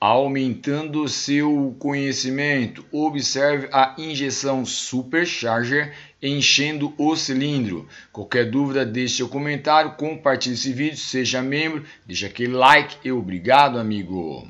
Aumentando seu conhecimento, observe a injeção Supercharger enchendo o cilindro. Qualquer dúvida, deixe seu comentário, compartilhe esse vídeo, seja membro, deixa aquele like e obrigado, amigo.